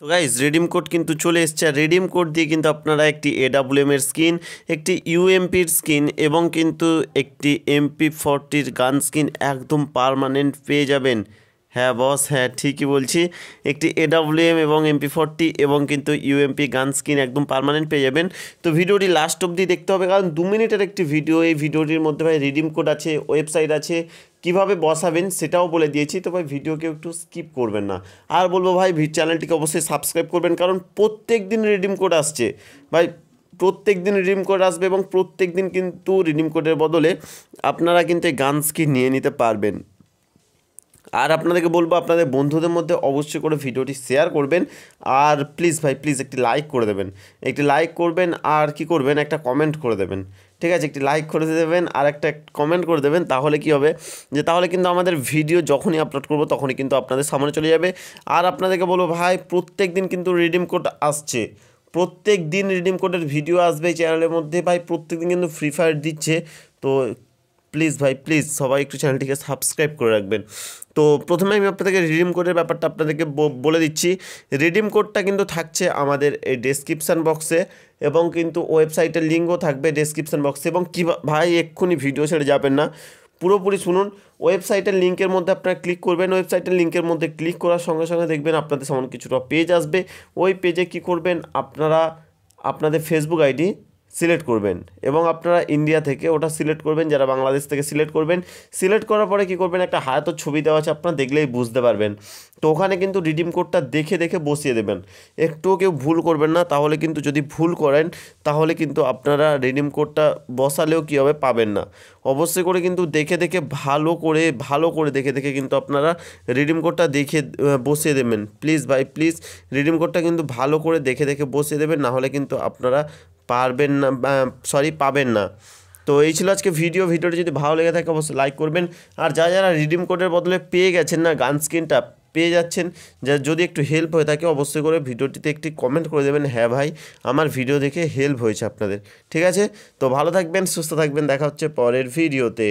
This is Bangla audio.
তো গাইজ রেডিম কোড কিন্তু চলে এসছে আর রেডিম কোড দিয়ে কিন্তু আপনারা একটি এডাব্লিউএম স্কিন একটি ইউএমপির স্কিন এবং কিন্তু একটি এমপি ফোরটির গান স্কিন একদম পারমানেন্ট পেয়ে যাবেন হ্যাঁ বস হ্যাঁ ঠিকই বলছি একটি এডাব্লিউএম এবং এমপি ফোরটি এবং কিন্তু ইউএমপি গান স্কিন একদম পারমানেন্ট পেয়ে যাবেন তো ভিডিওটি লাস্ট অবধি দেখতে হবে কারণ দু মিনিটের একটি ভিডিও এই ভিডিওটির মধ্যে ভাই রিডিম কোড আছে ওয়েবসাইট আছে কিভাবে বসাবেন সেটাও বলে দিয়েছি তো ভাই ভিডিওকে একটু স্কিপ করবেন না আর বলবো ভাই ভি চ্যানেলটিকে অবশ্যই সাবস্ক্রাইব করবেন কারণ প্রত্যেক দিন রিডিম কোড আসছে ভাই প্রত্যেক দিন রিডিম কোড আসবে এবং প্রত্যেক দিন কিন্তু রিডিম কোডের বদলে আপনারা কিন্তু গান স্কিন নিয়ে নিতে পারবেন আর আপনাদেরকে বলবো আপনাদের বন্ধুদের মধ্যে অবশ্যই করে ভিডিওটি শেয়ার করবেন আর প্লিজ ভাই প্লিজ একটি লাইক করে দেবেন একটি লাইক করবেন আর কি করবেন একটা কমেন্ট করে দেবেন ঠিক আছে একটি লাইক করে দেবেন আর একটা কমেন্ট করে দেবেন তাহলে কি হবে যে তাহলে কিন্তু আমাদের ভিডিও যখনই আপলোড করব তখনই কিন্তু আপনাদের সামনে চলে যাবে আর আপনাদেরকে বলবো ভাই প্রত্যেক দিন কিন্তু রিডিম কোড আসছে প্রত্যেক দিন রিডিম কোডের ভিডিও আসবে চ্যানেলের মধ্যে ভাই প্রত্যেক দিন কিন্তু ফ্রি ফায়ার দিচ্ছে তো প্লিজ ভাই প্লিজ সবাই একটু চ্যানেলটিকে সাবস্ক্রাইব করে রাখবেন তো প্রথমে আমি আপনাদেরকে রিডিম কোডের ব্যাপারটা আপনাদেরকে বলে দিচ্ছি রিডিম কোডটা কিন্তু থাকছে আমাদের এই ডেসক্রিপশান বক্সে এবং কিন্তু ওয়েবসাইটের লিঙ্কও থাকবে ডেসক্রিপশান বক্সে এবং কী ভাই এক্ষুনি ভিডিও ছেড়ে যাবেন না পুরোপুরি শুনুন ওয়েবসাইটের লিঙ্কের মধ্যে আপনারা ক্লিক করবেন ওয়েবসাইটের লিঙ্কের মধ্যে ক্লিক করার সঙ্গে সঙ্গে দেখবেন আপনাদের সামনে কিছুটা পেজ আসবে ওই পেজে কি করবেন আপনারা আপনাদের ফেসবুক আইডি সিলেক্ট করবেন এবং আপনারা ইন্ডিয়া থেকে ওটা সিলেক্ট করবেন যারা বাংলাদেশ থেকে সিলেক্ট করবেন সিলেক্ট করার পরে কি করবেন একটা হায়াতর ছবি দেওয়া আছে আপনারা দেখলেই বুঝতে পারবেন তো ওখানে কিন্তু রিডিম কোডটা দেখে দেখে বসিয়ে দেবেন একটুও কেউ ভুল করবেন না তাহলে কিন্তু যদি ভুল করেন তাহলে কিন্তু আপনারা রিডিম কোডটা বসালেও কি হবে পাবেন না অবশ্যই করে কিন্তু দেখে দেখে ভালো করে ভালো করে দেখে দেখে কিন্তু আপনারা রিডিম কোডটা দেখে বসিয়ে দেবেন প্লিজ ভাই প্লিজ রিডিম কোডটা কিন্তু ভালো করে দেখে দেখে বসিয়ে দেবেন না হলে কিন্তু আপনারা পারবেন না সরি পাবেন না তো এই ছিল আজকে ভিডিও ভিডিওটি যদি ভালো লেগে থাকে অবশ্যই লাইক করবেন আর যা যারা রিডিম কোডের বদলে পেয়ে গেছেন না গান স্ক্রিনটা পেয়ে যাচ্ছেন যা যদি একটু হেল্প হয়ে থাকে অবশ্যই করে ভিডিওটিতে একটি কমেন্ট করে দেবেন হ্যাঁ ভাই আমার ভিডিও দেখে হেল্প হয়েছে আপনাদের ঠিক আছে তো ভালো থাকবেন সুস্থ থাকবেন দেখা হচ্ছে পরের ভিডিওতে